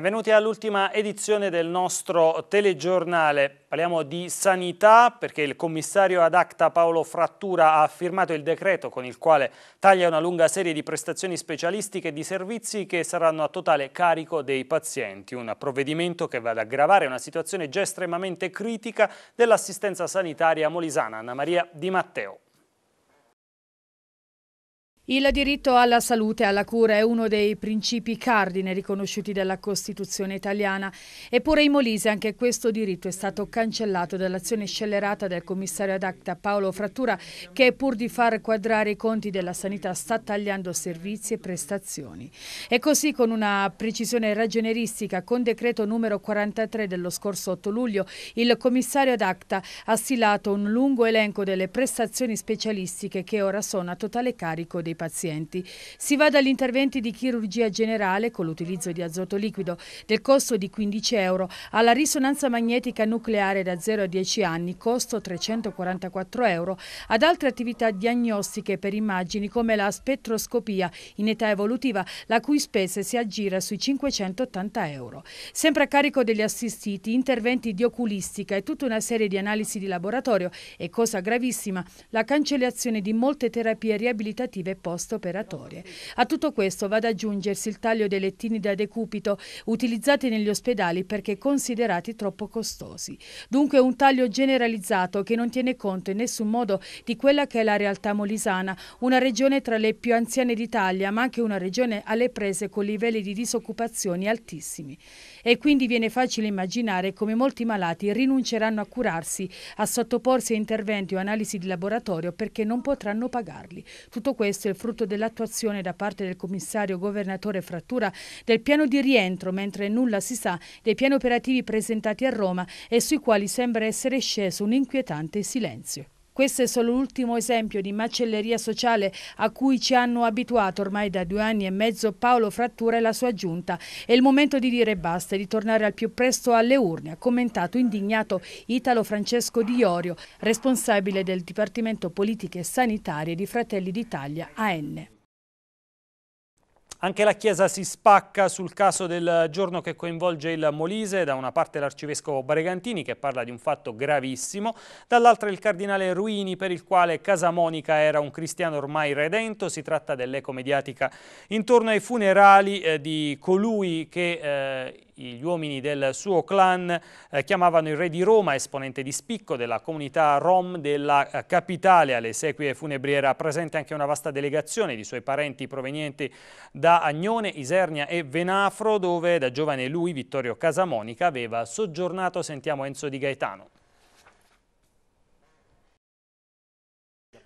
benvenuti all'ultima edizione del nostro telegiornale. Parliamo di sanità perché il commissario ad acta Paolo Frattura ha firmato il decreto con il quale taglia una lunga serie di prestazioni specialistiche e di servizi che saranno a totale carico dei pazienti. Un provvedimento che va ad aggravare una situazione già estremamente critica dell'assistenza sanitaria molisana. Anna Maria Di Matteo. Il diritto alla salute e alla cura è uno dei principi cardine riconosciuti dalla Costituzione italiana, eppure in Molise anche questo diritto è stato cancellato dall'azione scellerata del commissario ad acta Paolo Frattura che pur di far quadrare i conti della sanità sta tagliando servizi e prestazioni. E così con una precisione ragioneristica, con decreto numero 43 dello scorso 8 luglio, il commissario ad acta ha stilato un lungo elenco delle prestazioni specialistiche che ora sono a totale carico dei pazienti pazienti. Si va dagli interventi di chirurgia generale con l'utilizzo di azoto liquido del costo di 15 euro alla risonanza magnetica nucleare da 0 a 10 anni costo 344 euro ad altre attività diagnostiche per immagini come la spettroscopia in età evolutiva la cui spesa si aggira sui 580 euro. Sempre a carico degli assistiti interventi di oculistica e tutta una serie di analisi di laboratorio e cosa gravissima la cancellazione di molte terapie riabilitative post post-operatorie. A tutto questo va ad aggiungersi il taglio dei lettini da decupito utilizzati negli ospedali perché considerati troppo costosi. Dunque un taglio generalizzato che non tiene conto in nessun modo di quella che è la realtà molisana, una regione tra le più anziane d'Italia ma anche una regione alle prese con livelli di disoccupazione altissimi e quindi viene facile immaginare come molti malati rinunceranno a curarsi, a sottoporsi a interventi o analisi di laboratorio perché non potranno pagarli. Tutto questo è il frutto dell'attuazione da parte del commissario governatore Frattura del piano di rientro, mentre nulla si sa dei piani operativi presentati a Roma e sui quali sembra essere sceso un inquietante silenzio. Questo è solo l'ultimo esempio di macelleria sociale a cui ci hanno abituato ormai da due anni e mezzo Paolo Frattura e la sua giunta. È il momento di dire basta e di tornare al più presto alle urne, ha commentato indignato Italo Francesco Di Iorio, responsabile del Dipartimento Politiche e Sanitarie di Fratelli d'Italia AN. Anche la Chiesa si spacca sul caso del giorno che coinvolge il Molise, da una parte l'arcivescovo Bregantini che parla di un fatto gravissimo, dall'altra il cardinale Ruini per il quale Casa Monica era un cristiano ormai redento, si tratta dell'eco mediatica intorno ai funerali eh, di colui che eh, gli uomini del suo clan eh, chiamavano il re di Roma, esponente di spicco della comunità rom della eh, capitale. Alle esequie funebri era presente anche una vasta delegazione di suoi parenti provenienti da Agnone, Isernia e Venafro, dove da giovane lui, Vittorio Casamonica, aveva soggiornato. Sentiamo Enzo Di Gaetano.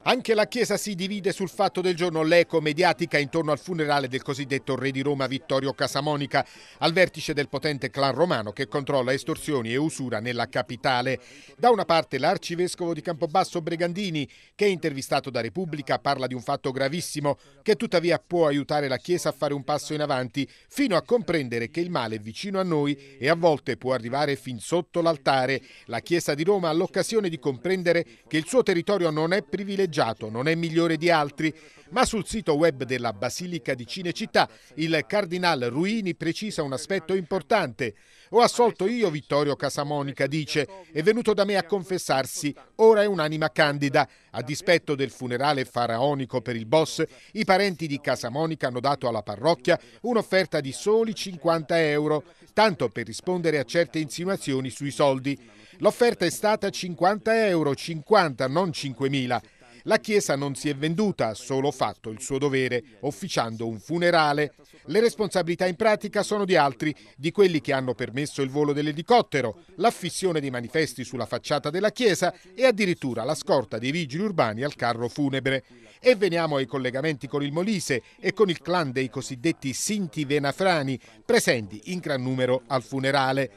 Anche la Chiesa si divide sul fatto del giorno l'eco mediatica intorno al funerale del cosiddetto re di Roma Vittorio Casamonica, al vertice del potente clan romano che controlla estorsioni e usura nella capitale. Da una parte l'arcivescovo di Campobasso Bregandini, che intervistato da Repubblica, parla di un fatto gravissimo che tuttavia può aiutare la Chiesa a fare un passo in avanti, fino a comprendere che il male è vicino a noi e a volte può arrivare fin sotto l'altare. La Chiesa di Roma ha l'occasione di comprendere che il suo territorio non è privilegiato festeggiato non è migliore di altri, ma sul sito web della Basilica di Cinecittà il Cardinal Ruini precisa un aspetto importante. Ho assolto io Vittorio Casamonica, dice, è venuto da me a confessarsi, ora è un'anima candida. A dispetto del funerale faraonico per il boss, i parenti di Casamonica hanno dato alla parrocchia un'offerta di soli 50 euro, tanto per rispondere a certe insinuazioni sui soldi. L'offerta è stata 50 euro, 50 non 5.000. La Chiesa non si è venduta, ha solo fatto il suo dovere, officiando un funerale. Le responsabilità in pratica sono di altri, di quelli che hanno permesso il volo dell'elicottero, l'affissione dei manifesti sulla facciata della Chiesa e addirittura la scorta dei vigili urbani al carro funebre. E veniamo ai collegamenti con il Molise e con il clan dei cosiddetti Sinti Venafrani, presenti in gran numero al funerale.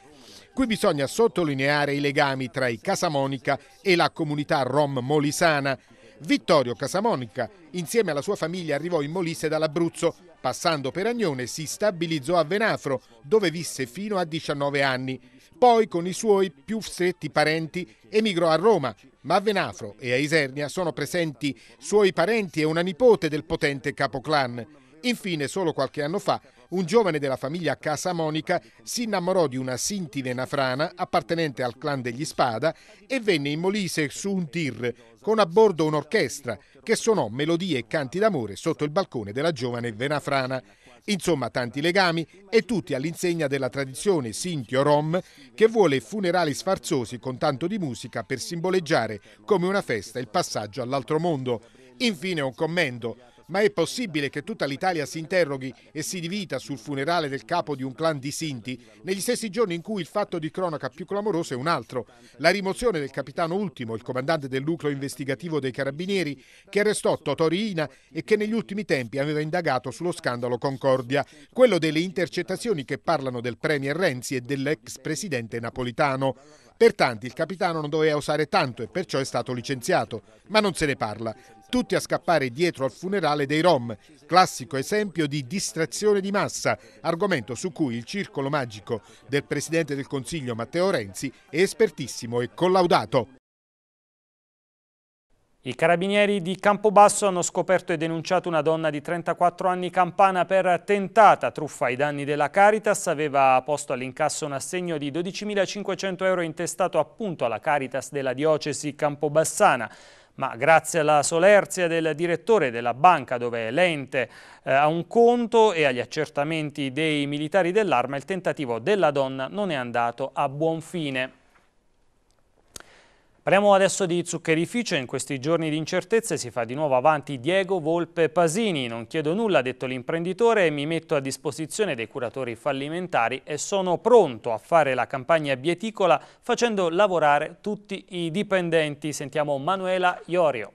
Qui bisogna sottolineare i legami tra i Casamonica e la comunità rom molisana Vittorio Casamonica insieme alla sua famiglia arrivò in Molise dall'Abruzzo. Passando per Agnone si stabilizzò a Venafro, dove visse fino a 19 anni. Poi con i suoi più stretti parenti emigrò a Roma, ma a Venafro e a Isernia sono presenti suoi parenti e una nipote del potente capoclan. Infine, solo qualche anno fa, un giovane della famiglia Casa Monica si innamorò di una Sinti Venafrana appartenente al clan degli Spada e venne in Molise su un tir con a bordo un'orchestra che suonò melodie e canti d'amore sotto il balcone della giovane Venafrana. Insomma, tanti legami e tutti all'insegna della tradizione sintio-rom che vuole funerali sfarzosi con tanto di musica per simboleggiare come una festa il passaggio all'altro mondo. Infine un commento. Ma è possibile che tutta l'Italia si interroghi e si divita sul funerale del capo di un clan di Sinti negli stessi giorni in cui il fatto di cronaca più clamoroso è un altro, la rimozione del capitano Ultimo, il comandante del nucleo investigativo dei Carabinieri, che arrestò Totorina e che negli ultimi tempi aveva indagato sullo scandalo Concordia, quello delle intercettazioni che parlano del premier Renzi e dell'ex presidente napolitano. Per tanti il capitano non doveva usare tanto e perciò è stato licenziato, ma non se ne parla tutti a scappare dietro al funerale dei Rom, classico esempio di distrazione di massa, argomento su cui il circolo magico del Presidente del Consiglio Matteo Renzi è espertissimo e collaudato. I carabinieri di Campobasso hanno scoperto e denunciato una donna di 34 anni campana per tentata truffa ai danni della Caritas. Aveva posto all'incasso un assegno di 12.500 euro intestato appunto alla Caritas della diocesi campobassana ma grazie alla solerzia del direttore della banca dove l'ente eh, ha un conto e agli accertamenti dei militari dell'arma il tentativo della donna non è andato a buon fine. Parliamo adesso di zuccherificio, in questi giorni di incertezze si fa di nuovo avanti Diego Volpe Pasini. Non chiedo nulla, ha detto l'imprenditore, mi metto a disposizione dei curatori fallimentari e sono pronto a fare la campagna bieticola facendo lavorare tutti i dipendenti. Sentiamo Manuela Iorio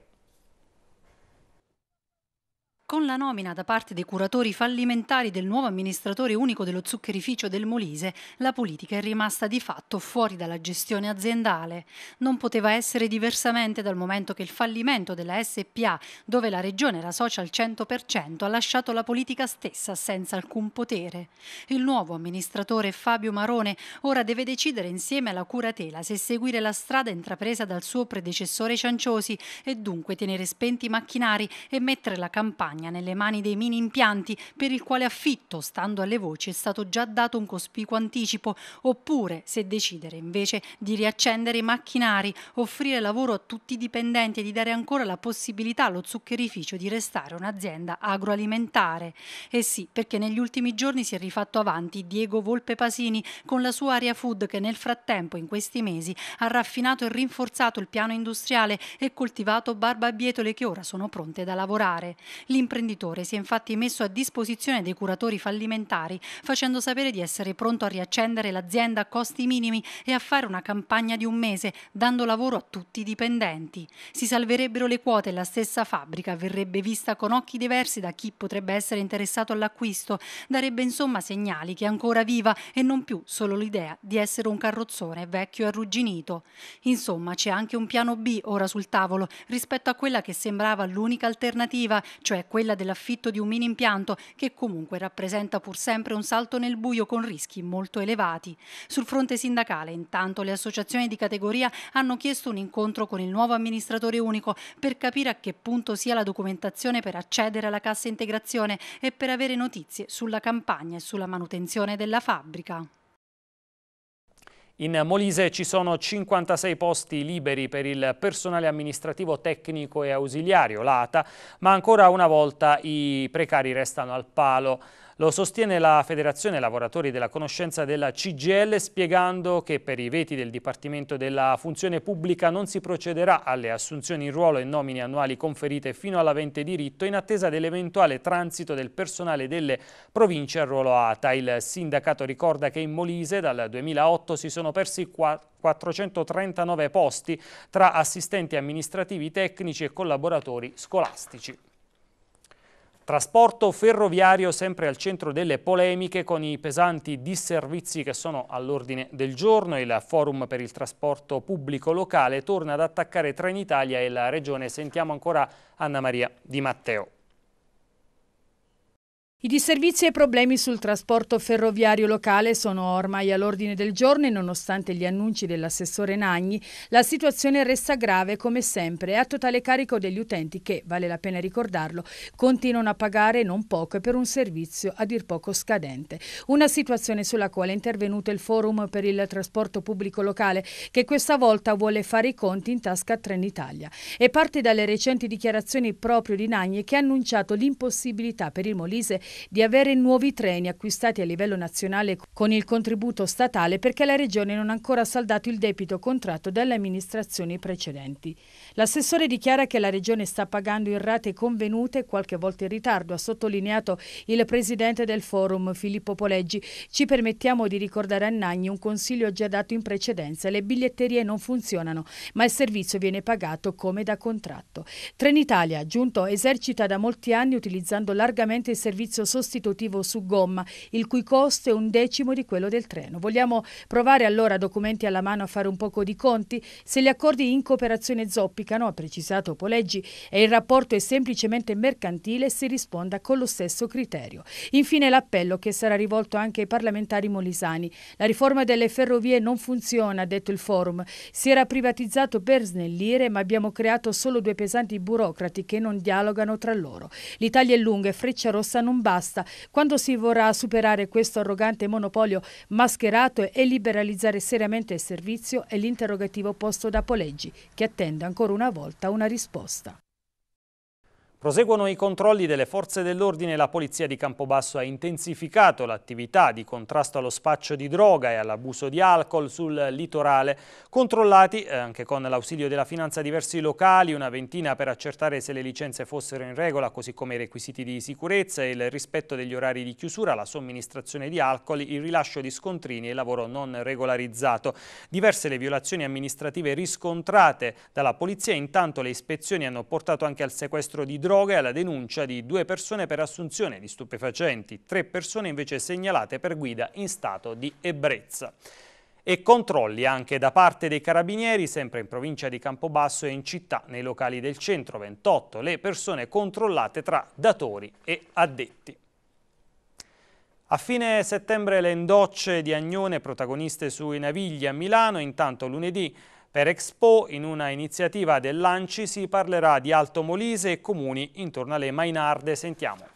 con la nomina da parte dei curatori fallimentari del nuovo amministratore unico dello zuccherificio del Molise, la politica è rimasta di fatto fuori dalla gestione aziendale. Non poteva essere diversamente dal momento che il fallimento della SPA, dove la regione era socia al 100%, ha lasciato la politica stessa senza alcun potere. Il nuovo amministratore Fabio Marone ora deve decidere insieme alla curatela se seguire la strada intrapresa dal suo predecessore Cianciosi e dunque tenere spenti i macchinari e mettere la campagna Spagna nelle mani dei mini impianti per il quale affitto, stando alle voci, è stato già dato un cospicuo anticipo, oppure se decidere invece di riaccendere i macchinari, offrire lavoro a tutti i dipendenti e di dare ancora la possibilità allo zuccherificio di restare un'azienda agroalimentare. E eh sì, perché negli ultimi giorni si è rifatto avanti Diego Volpe Pasini con la sua Area Food che nel frattempo in questi mesi ha raffinato e rinforzato il piano industriale e coltivato barbabietole che ora sono pronte da lavorare. L'impresa imprenditore si è infatti messo a disposizione dei curatori fallimentari, facendo sapere di essere pronto a riaccendere l'azienda a costi minimi e a fare una campagna di un mese, dando lavoro a tutti i dipendenti. Si salverebbero le quote e la stessa fabbrica verrebbe vista con occhi diversi da chi potrebbe essere interessato all'acquisto, darebbe insomma segnali che è ancora viva e non più solo l'idea di essere un carrozzone vecchio e arrugginito. Insomma, c'è anche un piano B ora sul tavolo rispetto a quella che sembrava l'unica alternativa, cioè quella quella dell'affitto di un mini impianto, che comunque rappresenta pur sempre un salto nel buio con rischi molto elevati. Sul fronte sindacale, intanto, le associazioni di categoria hanno chiesto un incontro con il nuovo amministratore unico per capire a che punto sia la documentazione per accedere alla cassa integrazione e per avere notizie sulla campagna e sulla manutenzione della fabbrica. In Molise ci sono 56 posti liberi per il personale amministrativo tecnico e ausiliario, l'ATA, ma ancora una volta i precari restano al palo. Lo sostiene la Federazione Lavoratori della Conoscenza della CGL spiegando che per i veti del Dipartimento della Funzione Pubblica non si procederà alle assunzioni in ruolo e nomine annuali conferite fino all'avente diritto in attesa dell'eventuale transito del personale delle province al ruolo ATA. Il sindacato ricorda che in Molise dal 2008 si sono persi 439 posti tra assistenti amministrativi tecnici e collaboratori scolastici. Trasporto ferroviario sempre al centro delle polemiche con i pesanti disservizi che sono all'ordine del giorno. Il forum per il trasporto pubblico locale torna ad attaccare Trenitalia e la Regione. Sentiamo ancora Anna Maria Di Matteo. I disservizi e i problemi sul trasporto ferroviario locale sono ormai all'ordine del giorno e nonostante gli annunci dell'assessore Nagni, la situazione resta grave come sempre e a totale carico degli utenti che, vale la pena ricordarlo, continuano a pagare non poco per un servizio a dir poco scadente. Una situazione sulla quale è intervenuto il Forum per il trasporto pubblico locale che questa volta vuole fare i conti in tasca a Trenitalia e parte dalle recenti dichiarazioni proprio di Nagni che ha annunciato l'impossibilità per il Molise di avere nuovi treni acquistati a livello nazionale con il contributo statale perché la Regione non ha ancora saldato il debito contratto dalle amministrazioni precedenti. L'assessore dichiara che la Regione sta pagando in rate convenute, qualche volta in ritardo, ha sottolineato il presidente del forum Filippo Poleggi. Ci permettiamo di ricordare a Nagni un consiglio già dato in precedenza. Le biglietterie non funzionano, ma il servizio viene pagato come da contratto. Trenitalia, giunto, esercita da molti anni utilizzando largamente il servizio servizio sostitutivo su gomma, il cui costo è un decimo di quello del treno. Vogliamo provare allora, documenti alla mano, a fare un poco di conti? Se gli accordi in cooperazione zoppicano, ha precisato Poleggi, e il rapporto è semplicemente mercantile, si risponda con lo stesso criterio. Infine l'appello che sarà rivolto anche ai parlamentari molisani. La riforma delle ferrovie non funziona, ha detto il forum. Si era privatizzato per snellire, ma abbiamo creato solo due pesanti burocrati che non dialogano tra loro. L'Italia è lunga e Freccia Rossa non basta. Quando si vorrà superare questo arrogante monopolio mascherato e liberalizzare seriamente il servizio è l'interrogativo posto da Poleggi, che attende ancora una volta una risposta. Proseguono i controlli delle forze dell'ordine e la polizia di Campobasso ha intensificato l'attività di contrasto allo spaccio di droga e all'abuso di alcol sul litorale. Controllati, eh, anche con l'ausilio della finanza, diversi locali, una ventina per accertare se le licenze fossero in regola, così come i requisiti di sicurezza, il rispetto degli orari di chiusura, la somministrazione di alcol, il rilascio di scontrini e il lavoro non regolarizzato. Diverse le violazioni amministrative riscontrate dalla polizia, intanto le ispezioni hanno portato anche al sequestro di droga droga e alla denuncia di due persone per assunzione di stupefacenti, tre persone invece segnalate per guida in stato di ebbrezza e controlli anche da parte dei carabinieri, sempre in provincia di Campobasso e in città, nei locali del centro, 28 le persone controllate tra datori e addetti. A fine settembre le endocce di Agnone protagoniste sui Navigli a Milano, intanto lunedì per Expo, in una iniziativa dell'Anci, si parlerà di Alto Molise e comuni intorno alle Mainarde. Sentiamo.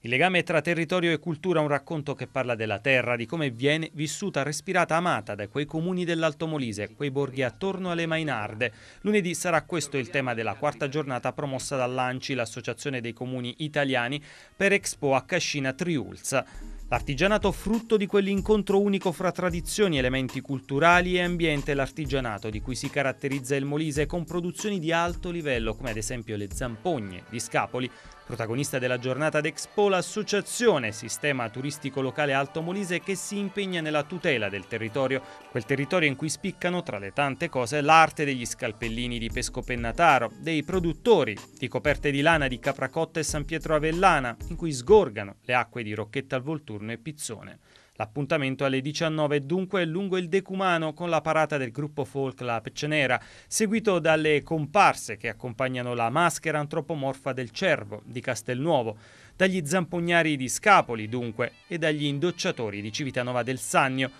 Il legame tra territorio e cultura è un racconto che parla della terra, di come viene vissuta, respirata, amata da quei comuni dell'Alto Molise, quei borghi attorno alle Mainarde. Lunedì sarà questo il tema della quarta giornata promossa dall'ANCI, l'Associazione dei Comuni Italiani, per Expo a Cascina Triulza. L'artigianato frutto di quell'incontro unico fra tradizioni, elementi culturali e ambiente, l'artigianato di cui si caratterizza il Molise con produzioni di alto livello come ad esempio le zampogne di Scapoli, Protagonista della giornata d'Expo l'associazione Sistema Turistico Locale Alto Molise che si impegna nella tutela del territorio, quel territorio in cui spiccano tra le tante cose l'arte degli scalpellini di Pesco Pennataro, dei produttori di coperte di lana di Capracotta e San Pietro Avellana, in cui sgorgano le acque di Rocchetta al Volturno e Pizzone. L'appuntamento alle 19 dunque lungo il Decumano con la parata del gruppo folk La Peccenera, seguito dalle comparse che accompagnano la maschera antropomorfa del cervo di Castelnuovo, dagli zampognari di Scapoli dunque e dagli indocciatori di Civitanova del Sannio,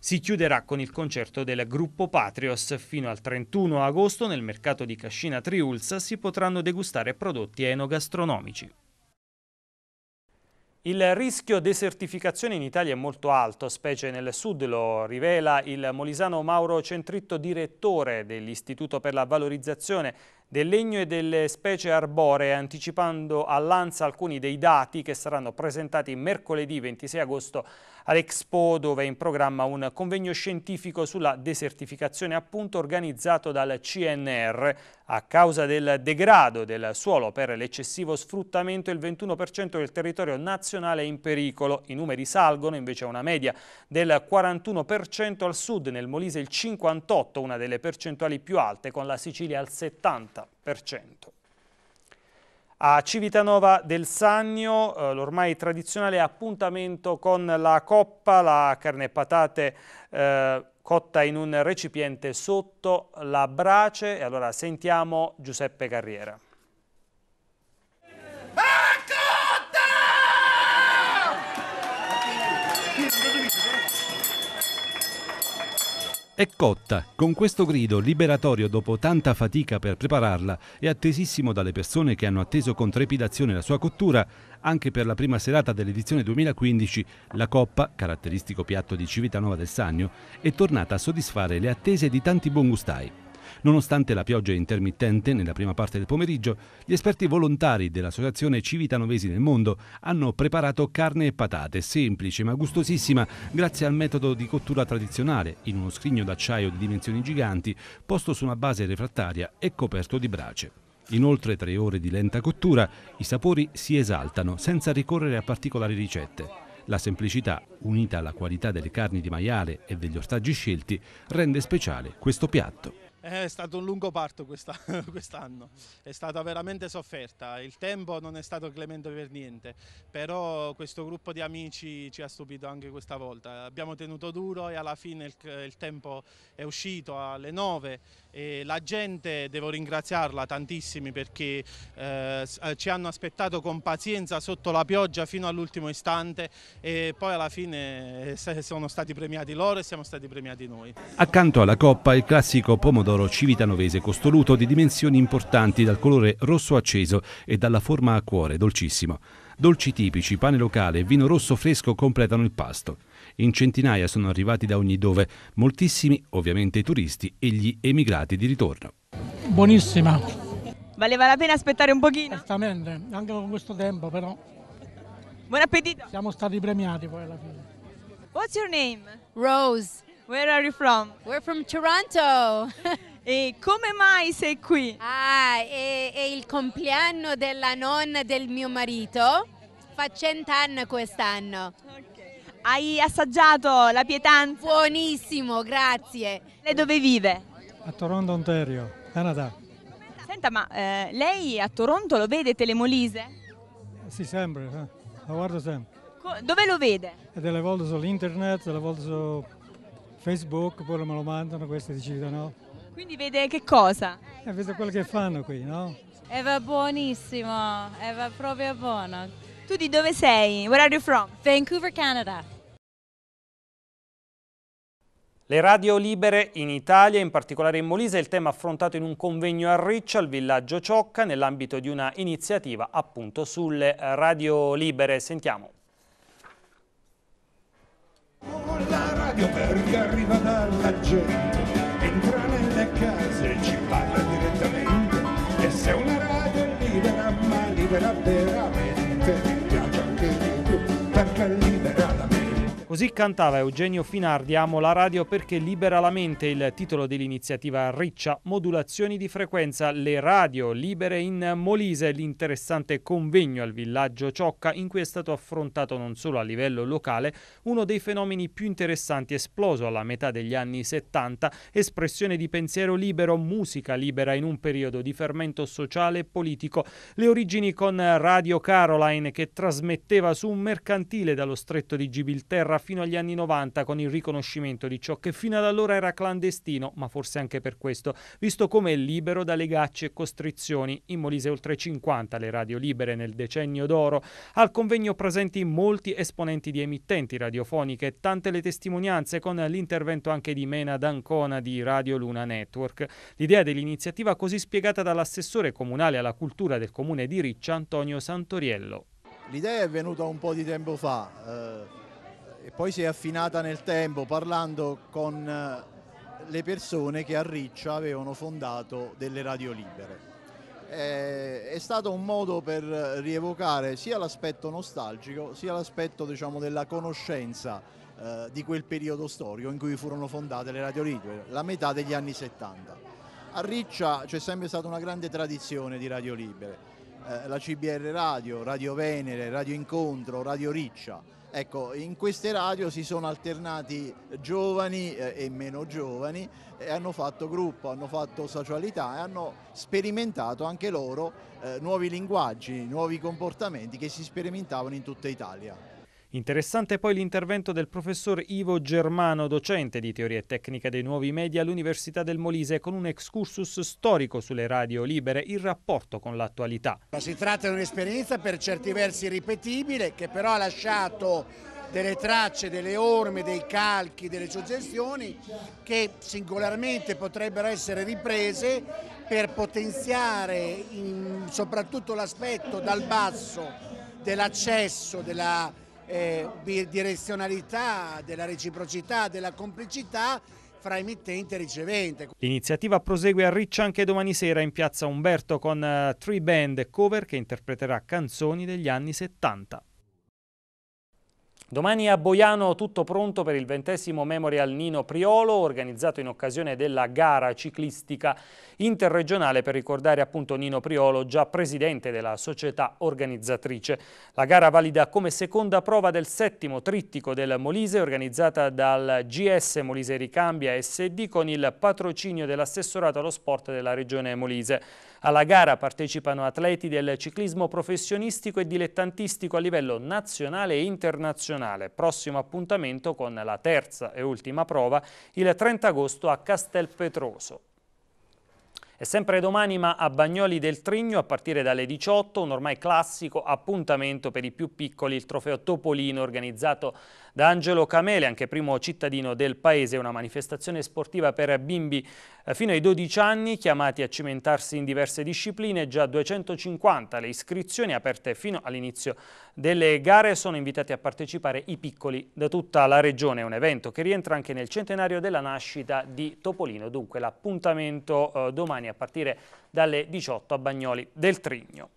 si chiuderà con il concerto del gruppo Patrios. Fino al 31 agosto nel mercato di Cascina Triulsa si potranno degustare prodotti enogastronomici. Il rischio desertificazione in Italia è molto alto, specie nel sud, lo rivela il molisano Mauro Centritto, direttore dell'Istituto per la valorizzazione del legno e delle specie arboree, anticipando all'ANSA alcuni dei dati che saranno presentati mercoledì 26 agosto all'Expo, dove è in programma un convegno scientifico sulla desertificazione appunto organizzato dal CNR a causa del degrado del suolo per l'eccessivo sfruttamento il 21% del territorio nazionale è in pericolo. I numeri salgono invece a una media del 41% al sud, nel Molise il 58, una delle percentuali più alte, con la Sicilia al 70. A Civitanova del Sannio, eh, l'ormai tradizionale appuntamento con la coppa, la carne e patate eh, cotta in un recipiente sotto la brace. E allora sentiamo Giuseppe Carriera. È cotta, con questo grido liberatorio dopo tanta fatica per prepararla e attesissimo dalle persone che hanno atteso con trepidazione la sua cottura, anche per la prima serata dell'edizione 2015 la coppa, caratteristico piatto di Civitanova del Sannio, è tornata a soddisfare le attese di tanti buongustai. Nonostante la pioggia intermittente nella prima parte del pomeriggio, gli esperti volontari dell'Associazione Civitanovesi nel Mondo hanno preparato carne e patate, semplice ma gustosissima, grazie al metodo di cottura tradizionale, in uno scrigno d'acciaio di dimensioni giganti, posto su una base refrattaria e coperto di brace. In oltre tre ore di lenta cottura i sapori si esaltano senza ricorrere a particolari ricette. La semplicità, unita alla qualità delle carni di maiale e degli ortaggi scelti, rende speciale questo piatto. Eh, è stato un lungo parto quest'anno, è stata veramente sofferta, il tempo non è stato clemente per niente, però questo gruppo di amici ci ha stupito anche questa volta, abbiamo tenuto duro e alla fine il, il tempo è uscito alle 9 e la gente, devo ringraziarla tantissimi perché eh, eh, ci hanno aspettato con pazienza sotto la pioggia fino all'ultimo istante e poi alla fine eh, sono stati premiati loro e siamo stati premiati noi. Accanto alla coppa il classico pomodoro civitanovese costoluto di dimensioni importanti dal colore rosso acceso e dalla forma a cuore dolcissimo. Dolci tipici, pane locale e vino rosso fresco completano il pasto. In centinaia sono arrivati da ogni dove, moltissimi ovviamente i turisti e gli emigrati di ritorno. Buonissima. Valeva la pena aspettare un pochino? Certamente, anche con questo tempo però. Buon appetito. Siamo stati premiati poi alla fine. What's your name? Rose. Where are you from? We're from Toronto. E come mai sei qui? Ah, è, è il compleanno della nonna del mio marito, fa cent'anni quest'anno. Hai assaggiato la pietanza? Buonissimo, grazie. Lei dove vive? A Toronto, Ontario, Canada. Senta, ma eh, lei a Toronto lo vede Telemolise? Eh, sì, sempre, eh. lo guardo sempre. Co dove lo vede? E eh, delle volte su internet, delle volte su Facebook, pure me lo mandano, questi decidono. Quindi vede che cosa? Eh, vedo quello che fanno qui, no? E eh, va buonissimo, e eh, va proprio buono. Tu di dove sei? Where are you from? Vancouver, Canada. Le radio libere in Italia, in particolare in Molise, è il tema affrontato in un convegno a Riccia, al villaggio Ciocca, nell'ambito di una iniziativa appunto sulle eh, radio libere. Sentiamo. La radio perché arriva dalla gente case ci parla direttamente e se una radio libera ma libera veramente Così cantava Eugenio Finardi Amo la radio perché libera la mente, il titolo dell'iniziativa Riccia, modulazioni di frequenza, le radio libere in Molise, l'interessante convegno al villaggio Ciocca in cui è stato affrontato non solo a livello locale uno dei fenomeni più interessanti esploso alla metà degli anni 70, espressione di pensiero libero, musica libera in un periodo di fermento sociale e politico, le origini con Radio Caroline che trasmetteva su un mercantile dallo stretto di Gibilterra fino agli anni 90 con il riconoscimento di ciò che fino ad allora era clandestino, ma forse anche per questo, visto come è libero da legacci e costrizioni. In Molise oltre 50 le radio libere nel decennio d'oro. Al convegno presenti molti esponenti di emittenti radiofoniche, tante le testimonianze con l'intervento anche di Mena D'Ancona di Radio Luna Network. L'idea dell'iniziativa così spiegata dall'assessore comunale alla cultura del comune di Riccia Antonio Santoriello. L'idea è venuta un po' di tempo fa, eh e poi si è affinata nel tempo parlando con eh, le persone che a Riccia avevano fondato delle radio libere. Eh, è stato un modo per rievocare sia l'aspetto nostalgico sia l'aspetto diciamo, della conoscenza eh, di quel periodo storico in cui furono fondate le radio libere, la metà degli anni 70. A Riccia c'è sempre stata una grande tradizione di radio libere, eh, la CBR Radio, Radio Venere, Radio Incontro, Radio Riccia Ecco, in queste radio si sono alternati giovani eh, e meno giovani e hanno fatto gruppo, hanno fatto socialità e hanno sperimentato anche loro eh, nuovi linguaggi, nuovi comportamenti che si sperimentavano in tutta Italia. Interessante poi l'intervento del professor Ivo Germano, docente di teoria e tecnica dei nuovi media all'Università del Molise, con un excursus storico sulle radio libere, il rapporto con l'attualità. Si tratta di un'esperienza per certi versi ripetibile, che però ha lasciato delle tracce, delle orme, dei calchi, delle suggestioni che singolarmente potrebbero essere riprese per potenziare soprattutto l'aspetto dal basso dell'accesso, della eh, bidirezionalità, della reciprocità, della complicità fra emittente e ricevente. L'iniziativa prosegue a Riccia anche domani sera in piazza Umberto con eh, Three Band cover che interpreterà canzoni degli anni 70. Domani a Boiano tutto pronto per il ventesimo Memorial Nino Priolo, organizzato in occasione della gara ciclistica interregionale per ricordare appunto Nino Priolo, già presidente della società organizzatrice. La gara valida come seconda prova del settimo trittico del Molise, organizzata dal GS Molise Ricambia SD con il patrocinio dell'assessorato allo sport della regione Molise. Alla gara partecipano atleti del ciclismo professionistico e dilettantistico a livello nazionale e internazionale. Prossimo appuntamento con la terza e ultima prova il 30 agosto a Castelpetroso. E sempre domani ma a Bagnoli del Trigno a partire dalle 18 un ormai classico appuntamento per i più piccoli, il trofeo Topolino organizzato da Angelo Camele, anche primo cittadino del paese, una manifestazione sportiva per bimbi eh, fino ai 12 anni chiamati a cimentarsi in diverse discipline, già 250 le iscrizioni aperte fino all'inizio delle gare sono invitati a partecipare i piccoli da tutta la regione, un evento che rientra anche nel centenario della nascita di Topolino, dunque l'appuntamento eh, domani a a partire dalle 18 a Bagnoli del Trigno.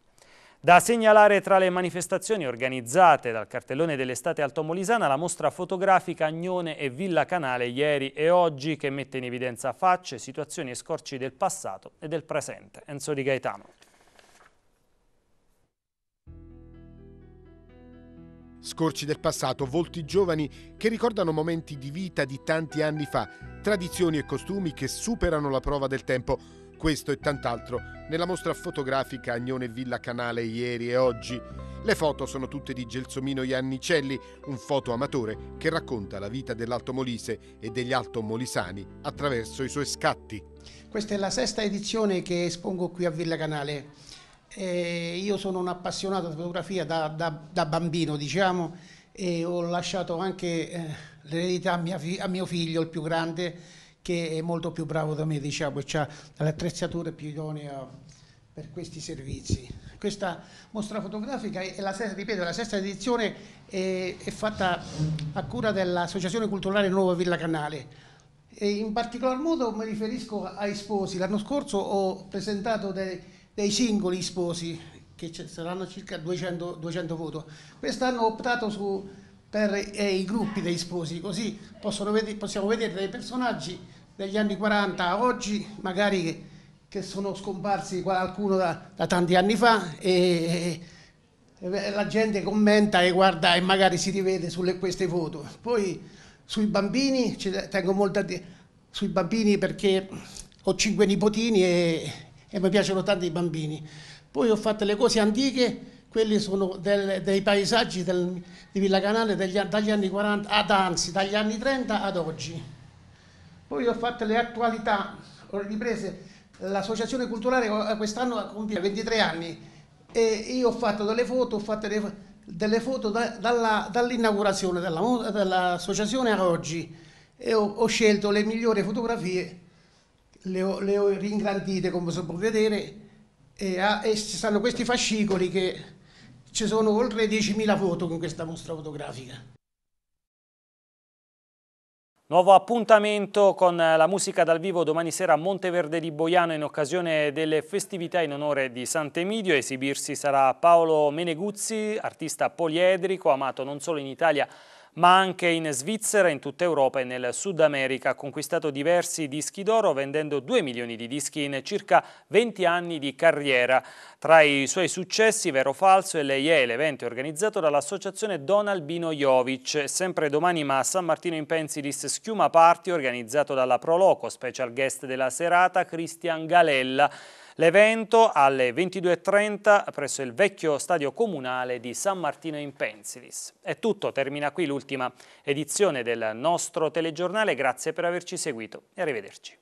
Da segnalare tra le manifestazioni organizzate dal cartellone dell'estate altomolisana la mostra fotografica Agnone e Villa Canale ieri e oggi che mette in evidenza facce, situazioni e scorci del passato e del presente. Enzo Di Gaetano. Scorci del passato, volti giovani che ricordano momenti di vita di tanti anni fa, tradizioni e costumi che superano la prova del tempo questo e tant'altro nella mostra fotografica Agnone Villa Canale ieri e oggi. Le foto sono tutte di Gelsomino Iannicelli, un foto amatore che racconta la vita dell'Alto Molise e degli Alto Molisani attraverso i suoi scatti. Questa è la sesta edizione che espongo qui a Villa Canale. Eh, io sono un appassionato di fotografia da, da, da bambino, diciamo, e ho lasciato anche eh, l'eredità a, a mio figlio, il più grande, che è molto più bravo da me, diciamo, e ha attrezzature più idonee per questi servizi. Questa mostra fotografica è la, ripeto, la sesta edizione è, è fatta a cura dell'Associazione Culturale Nuova Villa Canale. E in particolar modo mi riferisco ai sposi. L'anno scorso ho presentato dei, dei singoli sposi, che saranno circa 200, 200 voti. Quest'anno ho optato su, per eh, i gruppi dei sposi, così vede possiamo vedere dei personaggi degli anni 40 a oggi, magari che, sono scomparsi qualcuno da, da tanti anni fa e, e, la gente commenta e guarda e magari si rivede su queste foto. Poi sui bambini, ci tengo molto a dire, sui bambini perché ho cinque nipotini e, e mi piacciono tanto i bambini. Poi ho fatto le cose antiche, quelli sono del, dei paesaggi del, di Villa Canale degli, dagli anni 40 ad anzi dagli anni 30 ad oggi. Poi ho fatto le attualità, ho riprese l'associazione culturale eh, quest'anno compie 23 anni e io ho fatto delle foto, ho fatto delle foto da, dall'inaugurazione della, dell'associazione a oggi e ho, ho, scelto le migliori fotografie, le ho, le ho ringrandite come si può vedere e, a, e ci sono questi fascicoli che ci sono oltre 10.000 foto con questa mostra fotografica. Nuovo appuntamento con eh, la musica dal vivo domani sera a Monteverde di Boiano in occasione delle festività in onore di Sant'Emidio. Esibirsi sarà Paolo Meneguzzi, artista poliedrico, amato non solo in Italia ma anche in Svizzera, in tutta Europa e nel Sud America. Ha conquistato diversi dischi d'oro vendendo 2 milioni di dischi in circa 20 anni di carriera. Tra i suoi successi, Vero o Falso è l'EIE, l'evento organizzato dall'associazione Don Albino Jovic. Sempre domani ma a San Martino in Pensilis Schiuma Party, organizzato dalla Proloco, special guest della serata, Christian Galella. L'evento alle 22.30 presso il vecchio stadio comunale di San Martino in Pensilis. È tutto, termina qui l'ultima edizione del nostro telegiornale. Grazie per averci seguito e arrivederci.